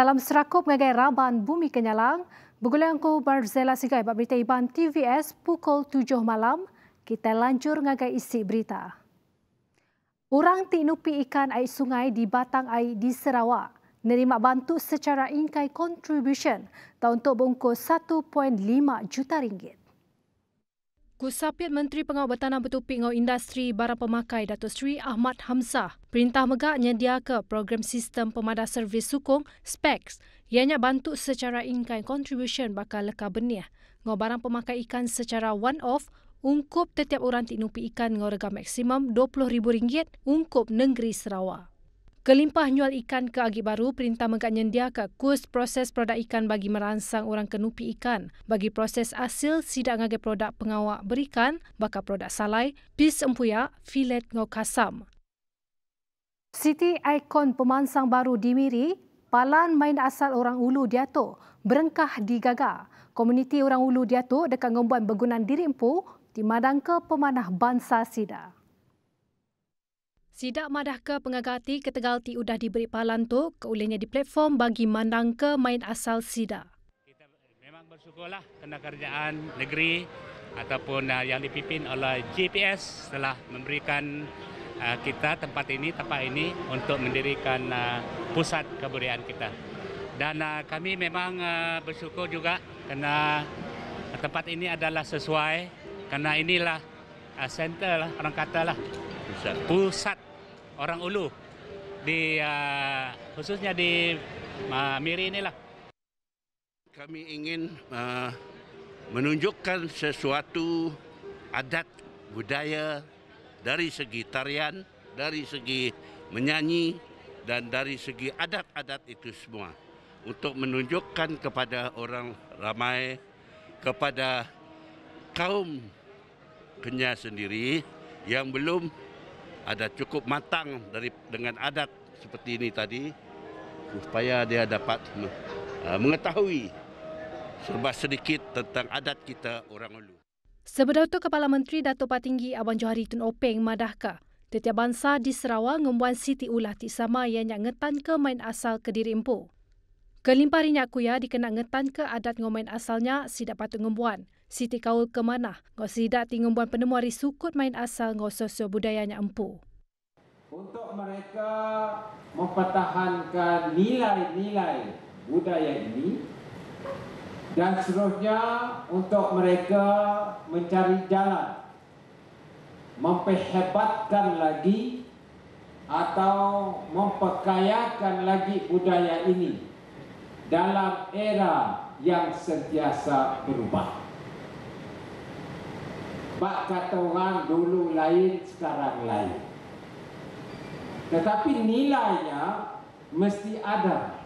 Salam serakup ngagai Raban Bumi Kenyalang. Begulai aku Barzela Sigai, Pak Berita Iban TVS pukul 7 malam. Kita lancur ngagai isi berita. Orang tinupi ikan air sungai di batang air di Sarawak. Nerima bantu secara ingkai contribution dan untuk bungkus 1.5 juta ringgit. Kusapit Menteri Pengawal Tanah Bertupi Ngau Industri Barang Pemakai Datuk Sri Ahmad Hamzah. Perintah Megak nyedia ke program sistem pemadah servis sokong SPECS ianya bantu secara in-kind contribution bakal leka benih. Ngau barang pemakai ikan secara one-off ungkup setiap orang tinupi ikan ngau rega maksimum RM20,000 ungkup negeri Sarawak. Kelimpah nyual ikan ke Agi Baru, perintah megak nyendia ke kurs proses produk ikan bagi merangsang orang kenupi ikan. Bagi proses hasil sidak ngagai produk pengawak berikan, bakal produk salai, pis empuya, filet ngau kasam. Siti ikon pemansang baru di Miri, palan main asal orang ulu diato, berengkah di gaga. Komuniti orang ulu diato dekat ngomban bergunan diri empu, dimadang ke pemanah bansa sidak. Sidak madah ke pengagati ke Tegal ti udah diberi palan tu ke di platform bagi mandang ke main asal sida. Kita memang bersyukurlah kena kerjaan negeri ataupun uh, yang dipimpin oleh GPS telah memberikan uh, kita tempat ini, tempat ini untuk mendirikan uh, pusat kebudayaan kita. Dan kami memang bersyukur juga kerana tempat ini adalah sesuai kerana inilah center lah orang kata lah pusat orang ulu di uh, khususnya di uh, Miri inilah kami ingin uh, menunjukkan sesuatu adat budaya dari segi tarian dari segi menyanyi dan dari segi adat-adat itu semua untuk menunjukkan kepada orang ramai kepada kaum Kenya sendiri yang belum ada cukup matang dari dengan adat seperti ini tadi supaya dia dapat uh, mengetahui serba sedikit tentang adat kita orang Ulu. Sebeda itu Kepala Menteri Dato' Patinggi Abang Johari Tun Openg madahka tetiap bangsa di Sarawak ngembuan Siti Ulah ti sama yang nyak ngetan ke main asal ke diri empu. Kelimpah rinyak kuya dikena ngetan ke adat ngomain asalnya si dapat patut ngembuan. Siti Kaul ke mana? Ngau sidak tinggung buan penemu hari sukut main asal ngau sosio budayanya empu. Untuk mereka mempertahankan nilai-nilai budaya ini dan seterusnya untuk mereka mencari jalan memperhebatkan lagi atau memperkayakan lagi budaya ini dalam era yang sentiasa berubah. Sebab kata orang dulu lain sekarang lain Tetapi nilainya mesti ada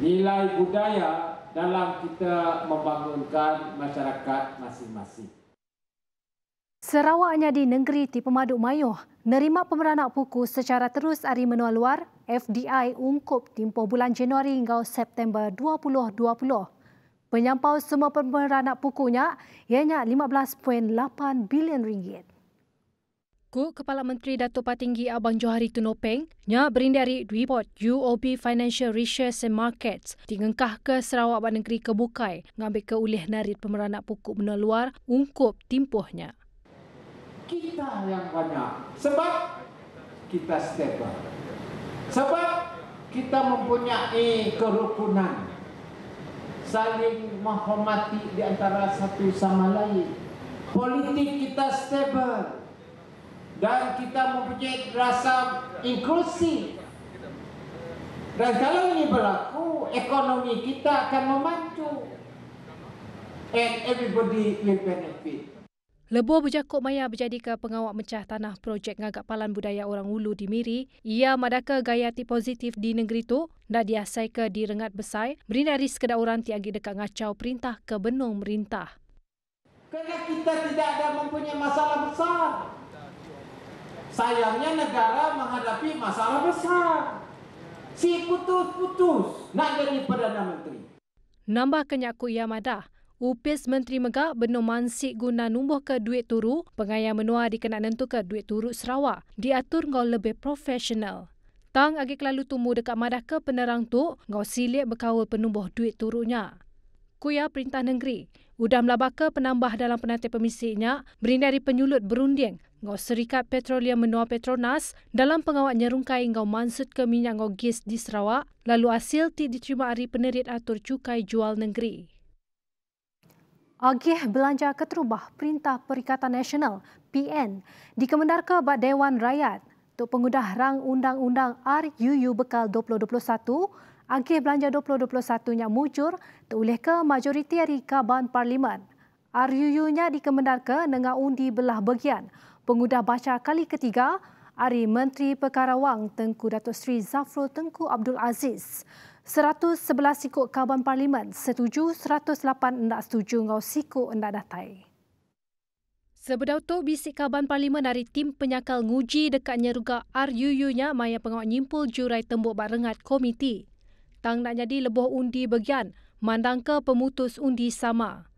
Nilai budaya dalam kita membangunkan masyarakat masing-masing Sarawaknya di negeri di Pemaduk Mayuh, nerima pemeranak puku secara terus hari menua luar, FDI ungkup tempoh bulan Januari hingga September 2020 menyampau semua pemeranak pukunya ianya 15.8 bilion ringgit. Ku Kepala Menteri Datuk Patinggi Abang Johari Tunopeng nya berindari report UOB Financial Research and Markets tingengkah ke Sarawak Bandar Negeri Kebukai ngambil ke ulih narit pemeranak pukuk benua luar ungkup timpuhnya. Kita yang banyak sebab kita stable. Sebab kita mempunyai kerukunan saling menghormati di antara satu sama lain. Politik kita stable dan kita mempunyai rasa inklusi. Dan kalau ini berlaku, ekonomi kita akan memacu and everybody will benefit. Lebuh Bujakuk Maya berjadi ke pengawak mecah tanah projek ngagak palan budaya orang ulu di Miri. Ia madaka gaya ti positif di negeri tu dan diasai ke di rengat besai. Merindah ris kedak orang ti dekat ngacau perintah ke benung merintah. Kerana kita tidak ada mempunyai masalah besar. Sayangnya negara menghadapi masalah besar. Si putus-putus nak jadi Perdana Menteri. Nambah kenyaku ia madah. Upis Menteri Megak Benar Mansik guna numbuh ke duit turu, pengayang menua dikena nentu ke duit turu Sarawak, diatur ngau lebih profesional. Tang agak kelalu tumbuh dekat madah ke penerang tu, ngau silik berkawal penumbuh duit turunya. Kuya Perintah Negeri, udah melabak ke penambah dalam penanti pemisiknya, berindari penyulut berunding, ngau serikat petroleum menua Petronas dalam pengawak nyerungkai ngau mansut ke minyak ngau gis di Sarawak, lalu hasil ti diterima hari penerit atur cukai jual negeri. Agih Belanja Keterubah Perintah Perikatan Nasional PN dikemendar ke Bad Dewan Rakyat untuk pengudah rang Undang-Undang RUU Bekal 2021 Agih Belanja 2021 nya muncul terulih ke majoriti hari Kaban Parlimen. RUU-nya dikemendar ke nengah undi belah bagian pengudah baca kali ketiga Ari Menteri PeKarawang Tengku Datuk Seri Zafrul Tengku Abdul Aziz. 111 sikuk kawan parlimen setuju, 108 tidak setuju dengan sikuk tidak datai. Sebedau tu, bisik kaban parlimen dari tim penyakal nguji dekat nyeruga RUU-nya maya pengawak nyimpul jurai tembok barengat komiti. Tang nak jadi lebuh undi bagian, mandang ke pemutus undi sama.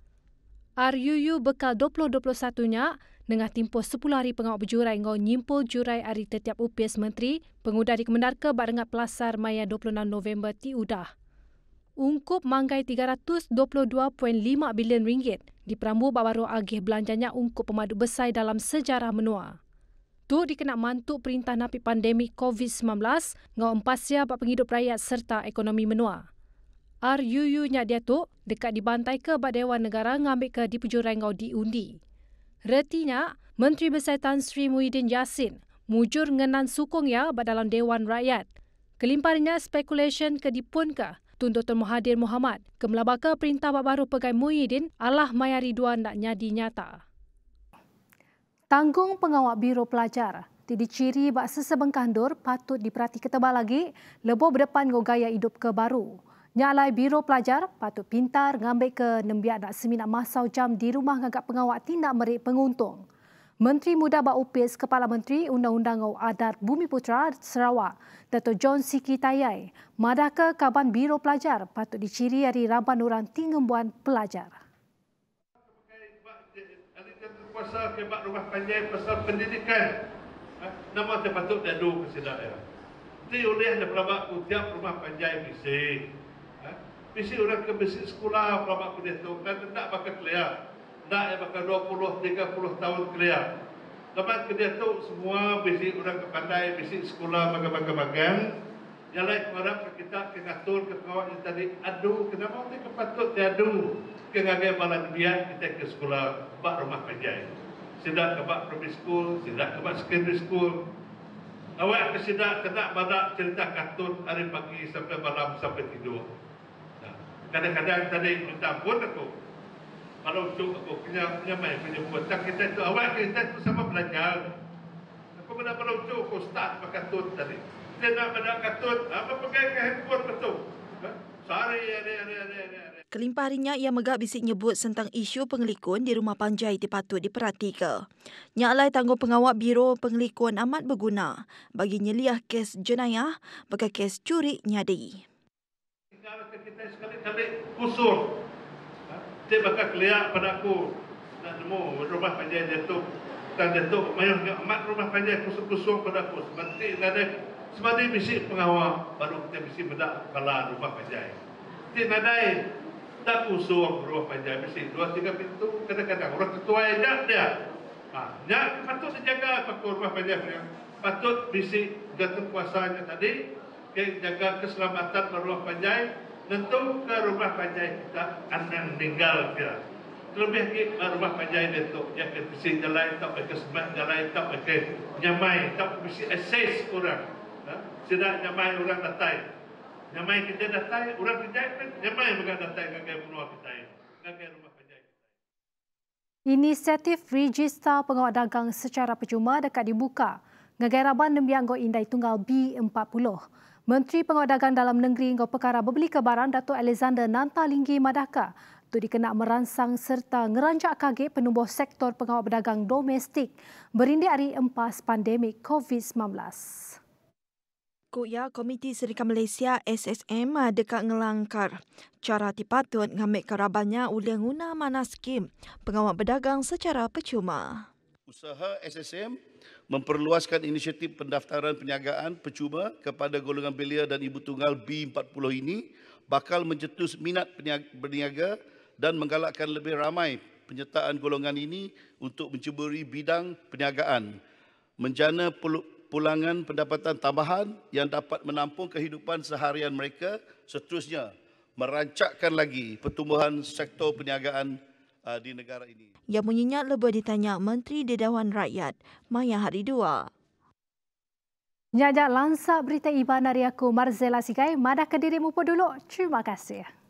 RUU bekal 2021-nya dengan timpuh sepuluh hari pengawal berjurai ngau nyimpul jurai hari tetiap upis menteri, pengudah dikemendar ke barengat pelasar Maya 26 November ti udah. Ungkup manggai 322.5 bilion ringgit di Perambu baru agih belanjanya ungkup pemadu besar dalam sejarah menua. Tu dikenak mantuk perintah napi pandemik COVID-19 ngau empasya bak penghidup rakyat serta ekonomi menua. RUU nya dia tu dekat dibantai ke Bad Dewan Negara ngambil ke di pejurai ngau diundi. Retinya, Menteri Besar Tan Sri Muhyiddin Yassin mujur ngenan sokong ya dalam Dewan Rakyat. Kelimparnya spekulasyen ke dipun ke tuntutan Muhadir Muhammad ke melabaka perintah baru pegawai Muhyiddin Allah Mayari Dua nak nyadi nyata. Tanggung pengawal Biro Pelajar Tidak ciri bak sesebengkah patut diperhati ketebal lagi lebo berdepan go gaya hidup ke baru. Nyalai biro pelajar patut pintar ngambil ke nembiak nak seminat masau jam di rumah ngagak pengawak tindak merik penguntung. Menteri Muda Bak Upis, Kepala Menteri Undang-Undang Adat Bumi Putra Sarawak, Dato' John Siki Tayai, madah ke kaban biro pelajar patut diciri dari ramban orang tinggembuan pelajar. Pasal kebak rumah panjang, pasal pendidikan, nama dia patut dia duduk ke sini. Dia oleh dia pelabak tiap rumah panjang di Mesti orang ke mesin sekolah, pelamat kuliah tu kan, tak pakai kuliah. Tak yang pakai 20-30 tahun kuliah. Lepas kuliah tu, semua mesti orang ke pandai, mesti sekolah, bagai-bagai-bagai. Yang lain kepada kita ke ngatur ke kawan yang tadi adu kenapa mesti ke patut dia aduh ke ngaji malam biar kita ke sekolah bak rumah penjai sidak ke bak primary school sidak ke bak secondary school awak ke sidak kena badak cerita katun hari pagi sampai malam sampai tidur kadang-kadang tadi kita pun aku kalau untuk aku punya punya main punya buat tak kita itu awak kita itu sama belajar aku benda perlu untuk aku start pakai tut tadi dia nak benda katut apa pakai ke handphone betul sorry ya ya ya ya Kelimpah harinya ia megak bisik nyebut tentang isu pengelikun di rumah panjai ti patut diperhati ke. Nyalai tanggung pengawal biro pengelikun amat berguna bagi nyeliah kes jenayah bagai kes curi nyadi. Kita terkita sekali sampai kusur. Ha? Dia bakal keliak pada aku. Dan semua rumah panjang jatuh, tu. Dan dia tu, mayuh amat rumah panjang kusur-kusur pada aku. Sebenarnya tak ada. Sebenarnya misi pengawal. Baru kita misi bedak kepala rumah panjang. Tidak ada. Tak kusur rumah panjang. Misi dua tiga pintu. Kadang-kadang orang ketua yang jat dia. Ha, jat patut dijaga jaga rumah panjang. Patut misi gantung kuasanya Tadi jaga keselamatan Rumah Panjai tentu ke Rumah Panjai kita akan meninggal dia terlebih lagi Rumah Panjai dia tu yang ke besi jalan tak ke sebat jalan tak ke nyamai tak ke besi akses orang ha? nyamai orang datai, nyamai kita datai, orang kerja nyamai bukan datang ke rumah kita ke rumah Inisiatif register Pengawal Dagang secara percuma dekat dibuka ngegairaban Nembianggo Indai Tunggal B40. Menteri Pengadagan Dalam Negeri Ngau Perkara Berbeli Kebaran datuk Alexander Nantalinggi Madaka itu dikena merangsang serta ngerancak kaget penumbuh sektor pengawal berdagang domestik berindik hari empas pandemik COVID-19. Kuya Komiti Serikat Malaysia SSM dekat ngelangkar. Cara tipatut ngambil karabannya oleh guna mana skim pengawal berdagang secara percuma usaha SSM memperluaskan inisiatif pendaftaran perniagaan percuma kepada golongan belia dan ibu tunggal B40 ini bakal mencetus minat berniaga dan menggalakkan lebih ramai penyertaan golongan ini untuk menceburi bidang perniagaan menjana pulangan pendapatan tambahan yang dapat menampung kehidupan seharian mereka seterusnya merancakkan lagi pertumbuhan sektor perniagaan uh, di negara ini. Yang menyinyat lebih ditanya Menteri Dedawan Rakyat, Maya Haridua. Nyajak lansak berita Iban dari Marzela Sikai, Madah ke diri mumpul dulu. Terima kasih.